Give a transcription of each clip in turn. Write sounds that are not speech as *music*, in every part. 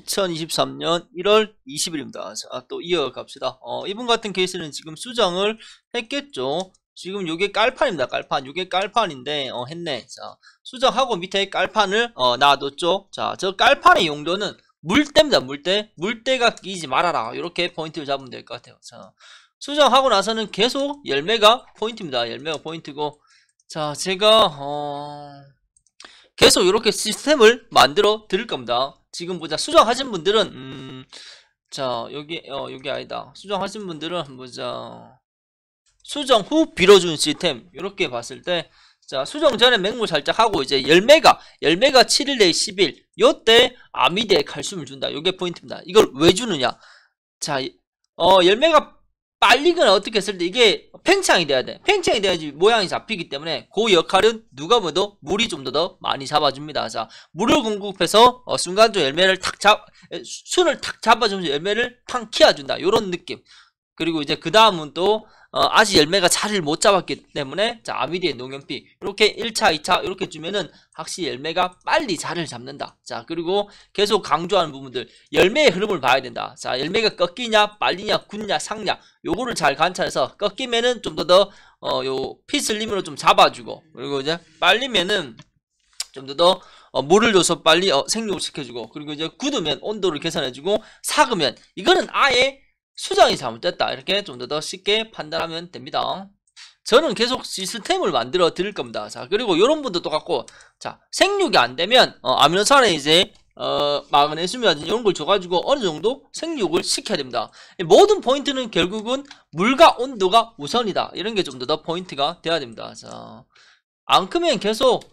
2023년 1월 20일입니다. 자, 또 이어갑시다. 어, 이분 같은 케이스는 지금 수정을 했겠죠. 지금 요게 깔판입니다. 깔판. 요게 깔판인데, 어, 했네. 자, 수정하고 밑에 깔판을, 어, 놔뒀죠. 자, 저 깔판의 용도는 물때입니다. 물때. 물때가 끼지 말아라. 이렇게 포인트를 잡으면 될 것 같아요. 자, 수정하고 나서는 계속 열매가 포인트입니다. 열매가 포인트고. 자, 제가, 어, 계속 이렇게 시스템을 만들어 드릴 겁니다. 지금 보자. 수정하신 분들은 음, 자 여기 어 여기 아니다. 수정하신 분들은 보자. 수정 후 빌어준 시스템 이렇게 봤을 때 자, 수정 전에 맹물 살짝 하고 이제 열매가 열매가 7일 내에 10일 요때 아미드에 칼슘을 준다. 요게 포인트입니다. 이걸 왜 주느냐? 자, 어 열매가 빨리거나 어떻게 했을 때 이게 팽창이 돼야 돼. 팽창이 돼야지 모양이 잡히기 때문에 그 역할은 누가 봐도 물이 좀 더 더 많이 잡아줍니다. 자, 물을 공급해서 어, 순간적으로 열매를 탁 잡, 순을 탁 잡아주면서 열매를 탕 키워준다. 이런 느낌. 그리고 이제 그 다음은 또 어, 아직 열매가 자리를 못 잡았기 때문에 자 아미리의 농염비 이렇게 1차 2차 이렇게 주면은 확실히 열매가 빨리 자리를 잡는다 자 그리고 계속 강조하는 부분들 열매의 흐름을 봐야 된다 자 열매가 꺾이냐 빨리냐 굳냐 상냐 요거를 잘 관찰해서 꺾이면은 좀 더더 어요 피슬림으로 좀 잡아주고 그리고 이제 빨리면은 좀 더더 어, 물을 줘서 빨리 어, 생육을 시켜주고 그리고 이제 굳으면 온도를 계산해주고 삭으면 이거는 아예 수정이 잘못됐다 이렇게 좀 더 쉽게 판단하면 됩니다 저는 계속 시스템을 만들어 드릴 겁니다 자 그리고 이런 분도 똑같고 자 생육이 안 되면 어, 아미노산에 이제 어, 마그네슘이라 이런 걸 줘가지고 어느 정도 생육을 시켜야 됩니다. 모든 포인트는 결국은 물과 온도가 우선이다. 이런 게 좀 더 포인트가 돼야 됩니다. 자, 안 크면 계속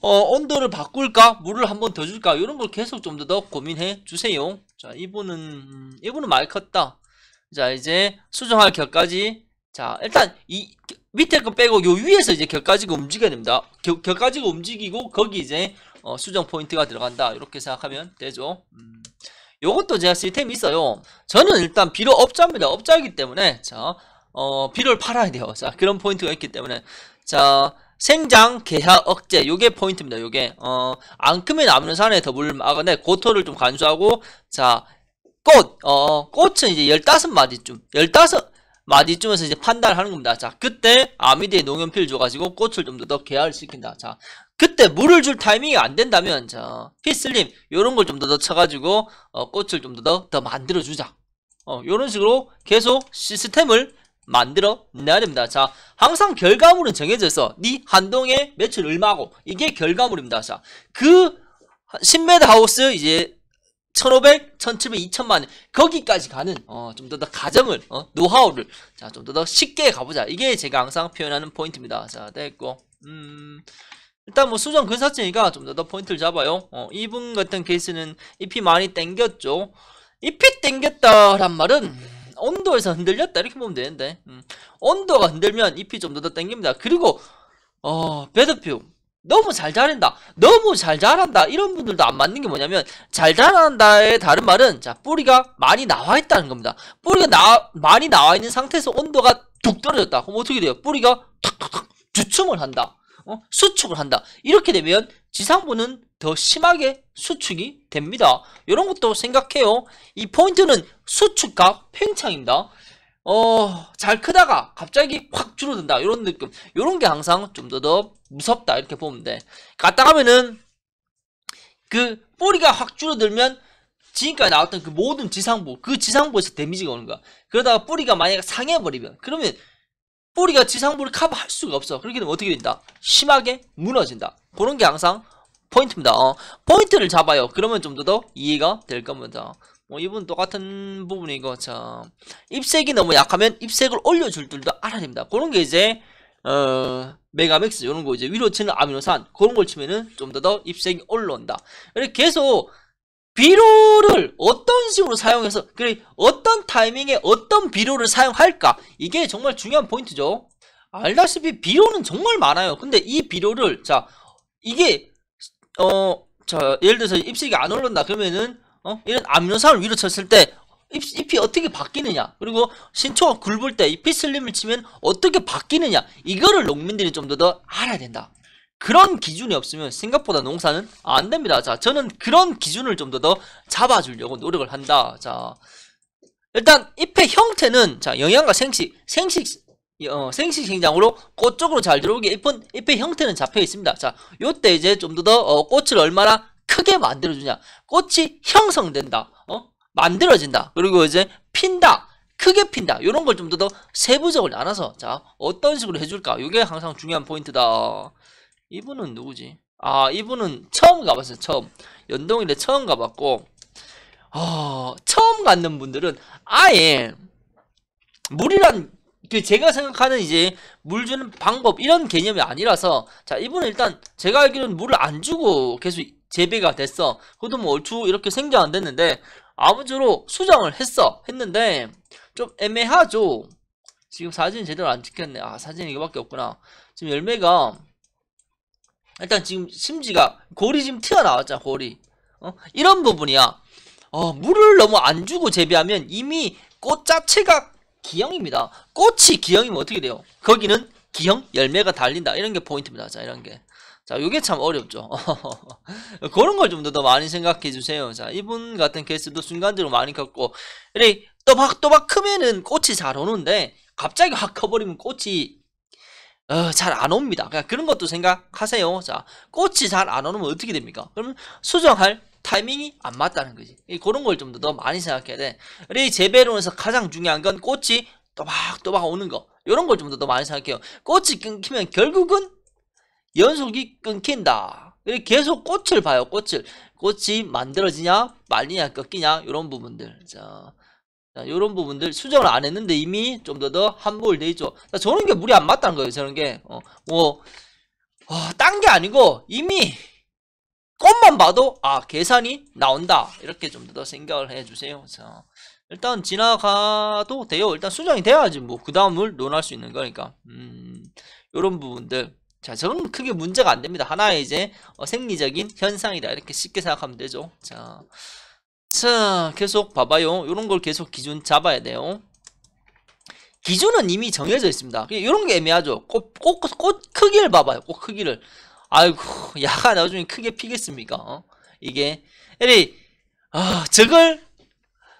어, 온도를 바꿀까? 물을 한번더 줄까? 이런 걸 계속 좀 더 고민해 주세요. 자, 이분은 음, 이분은 많이 컸다. 자 이제 수정할 격까지 자 일단 이 밑에 거 빼고 요 위에서 이제 격까지가 움직여야 됩니다 격, 격가지가 움직이고 거기 이제 어, 수정 포인트가 들어간다 이렇게 생각하면 되죠 음, 요것도 제가 시스템이 있어요 저는 일단 비료 업자입니다 업자이기 때문에 자 어, 비를 팔아야 돼요 자 그런 포인트가 있기 때문에 자 생장 계약 억제 요게 포인트입니다 요게 어, 앙큼에 남는 산에 더블 막아내 고토를 좀 간수하고 자 꽃, 어, 어, 꽃은 이제 15마디쯤, 15마디쯤에서 이제 판단을 하는 겁니다. 자, 그때 아미드에 농연필 줘가지고 꽃을 좀더 개화를 시킨다. 자, 그때 물을 줄 타이밍이 안 된다면, 자, 피슬림, 요런 걸 좀 더 더 쳐가지고, 어, 꽃을 좀 더 더 만들어주자. 어, 요런 식으로 계속 시스템을 만들어 내야 됩니다. 자, 항상 결과물은 정해져 있어. 네 한동에 매출 얼마고 이게 결과물입니다. 자, 그 신메드 하우스 이제 1500, 1700, 2000만 거기까지 가는 어, 좀 더 더 가정을 어, 노하우를 자, 좀 더 더 쉽게 가보자. 이게 제가 항상 표현하는 포인트입니다. 자, 됐고. 음. 일단 뭐 수정 근사증이가좀 더 더 포인트를 잡아요. 어, 이분 같은 케이스는 잎이 많이 땡겼죠. 잎이 땡겼다란 말은 온도에서 흔들렸다 이렇게 보면 되는데 음. 온도가 흔들면 잎이 좀 더더 땡깁니다. 그리고 어, 배드표 너무 잘자란다 너무 잘 자란다 이런 분들도 안 맞는 게 뭐냐면 잘 자란다의 다른 말은 자 뿌리가 많이 나와 있다는 겁니다 뿌리가 나, 많이 나와 있는 상태에서 온도가 뚝 떨어졌다 그럼 어떻게 돼요 뿌리가 툭툭툭 주춤을 한다 어? 수축을 한다 이렇게 되면 지상부는 더 심하게 수축이 됩니다 이런 것도 생각해요 이 포인트는 수축과 팽창입니다 어, 잘 크다가 갑자기 확 줄어든다. 이런 느낌. 이런 게 항상 좀 더 더 무섭다. 이렇게 보면 돼. 갔다 가면은 그 뿌리가 확 줄어들면 지금까지 나왔던 그 모든 지상부, 그 지상부에서 데미지가 오는 거야. 그러다가 뿌리가 만약에 상해버리면, 그러면 뿌리가 지상부를 커버할 수가 없어. 그렇게 되면 어떻게 된다? 심하게 무너진다. 그런 게 항상 포인트입니다. 어. 포인트를 잡아요. 그러면 좀 더 더 이해가 될 겁니다. 뭐 이분 똑같은 부분이고 자 입색이 너무 약하면 입색을 올려줄 줄도 알아야 됩니다 그런 게 이제 어 메가맥스 이런 거 이제 위로 치는 아미노산 그런 걸 치면은 좀 더더 입색이 올라온다 그래서 계속 비료를 어떤 식으로 사용해서 그래 어떤 타이밍에 어떤 비료를 사용할까 이게 정말 중요한 포인트죠 알다시피 비료는 정말 많아요 근데 이 비료를 자 이게 어자 예를 들어서 입색이 안 올른다 그러면은 어? 이런 암류산을 위로 쳤을 때 잎, 이 어떻게 바뀌느냐 그리고 신초가 굵을 때 잎이 슬림을 치면 어떻게 바뀌느냐 이거를 농민들이 좀 더 더 알아야 된다 그런 기준이 없으면 생각보다 농사는 안 됩니다 자 저는 그런 기준을 좀 더 더 잡아주려고 노력을 한다 자 일단 잎의 형태는 자 영양과 생식 생식 어, 생식 생장으로 꽃 쪽으로 잘 들어오게 잎은 잎의 형태는 잡혀 있습니다 자 요때 이제 좀 더더 더, 어, 꽃을 얼마나 크게 만들어주냐. 꽃이 형성된다. 어? 만들어진다. 그리고 이제 핀다. 크게 핀다. 이런 걸 좀 더 세부적으로 나눠서 자 어떤 식으로 해줄까? 이게 항상 중요한 포인트다. 이분은 누구지? 아 이분은 처음 가봤어요. 처음 연동일에 처음 가봤고 어, 처음 갖는 분들은 아예 물이란 그 제가 생각하는 이제 물 주는 방법 이런 개념이 아니라서 자 이분은 일단 제가 알기로는 물을 안 주고 계속 재배가 됐어. 그것도 뭐 얼추 이렇게 생겨안 됐는데 아무쪼로 수정을 했어. 했는데 좀 애매하죠. 지금 사진 제대로 안 찍혔네. 아 사진 이거밖에 없구나. 지금 열매가 일단 지금 심지가 골이 지금 튀어나왔잖아. 골이. 어? 이런 부분이야. 어, 물을 너무 안 주고 재배하면 이미 꽃 자체가 기형입니다. 꽃이 기형이면 어떻게 돼요? 거기는 기형 열매가 달린다. 이런 게 포인트입니다. 자, 이런 게. 자, 이게 참 어렵죠. *laughs* 그런 걸 좀 더 많이 생각해 주세요. 자, 이분 같은 케이스도 순간적으로 많이 컸고, 이래 또박또박 크면은 꽃이 잘 오는데, 갑자기 확 커버리면 꽃이 어, 잘 안 옵니다. 그냥 그런 것도 생각하세요. 자, 꽃이 잘 안 오면 어떻게 됩니까? 그러면 수정할 타이밍이 안 맞다는 거지. 그런 걸 좀 더 많이 생각해야 돼. 우리 재배론에서 가장 중요한 건 꽃이 또박또박 오는 거. 이런 걸 좀 더 많이 생각해요. 꽃이 끊기면 결국은 연속이 끊긴다. 계속 꽃을 봐요. 꽃을. 꽃이 만들어지냐 말리냐 꺾이냐 이런 부분들. 자, 자 이런 부분들 수정을 안 했는데 이미 좀 더 더 한복을 돼 있죠. 자, 저런 게 물이 안 맞다는 거예요. 저런 게. 어, 뭐, 어, 아, 딴게 아니고 이미 꽃만 봐도 아 계산이 나온다 이렇게 좀더 생각을 해주세요. 자 일단 지나가도 돼요. 일단 수정이 돼야지 뭐 그 다음을 논할 수 있는 거니까. 음, 이런 부분들. 자, 저는 크게 문제가 안 됩니다. 하나의 이제 어, 생리적인 현상이다. 이렇게 쉽게 생각하면 되죠. 자, 자, 계속 봐봐요. 이런 걸 계속 기준 잡아야 돼요. 기준은 이미 정해져 있습니다. 이런 게 애매하죠. 꽃, 꽃, 꽃 크기를 봐봐요. 꽃 크기를. 아이고, 야가 나중에 크게 피겠습니까? 어? 이게. 에리, 아, 저걸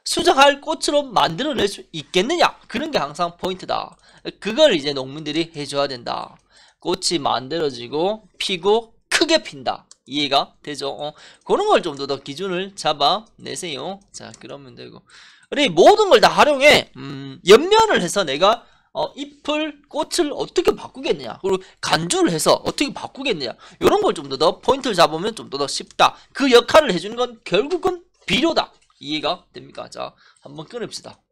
수정할 꽃으로 만들어낼 수 있겠느냐? 그런 게 항상 포인트다. 그걸 이제 농민들이 해줘야 된다. 꽃이 만들어지고 피고 크게 핀다. 이해가 되죠? 어, 그런 걸 좀 더 더 기준을 잡아내세요. 자, 그러면 되고. 우리 모든 걸 다 활용해. 음, 연면을 해서 내가 어, 잎을, 꽃을 어떻게 바꾸겠느냐. 그리고 간주를 해서 어떻게 바꾸겠느냐. 이런 걸 좀 더 더 포인트를 잡으면 좀 더 더 쉽다. 그 역할을 해주는 건 결국은 비료다. 이해가 됩니까? 자, 한번 끊읍시다.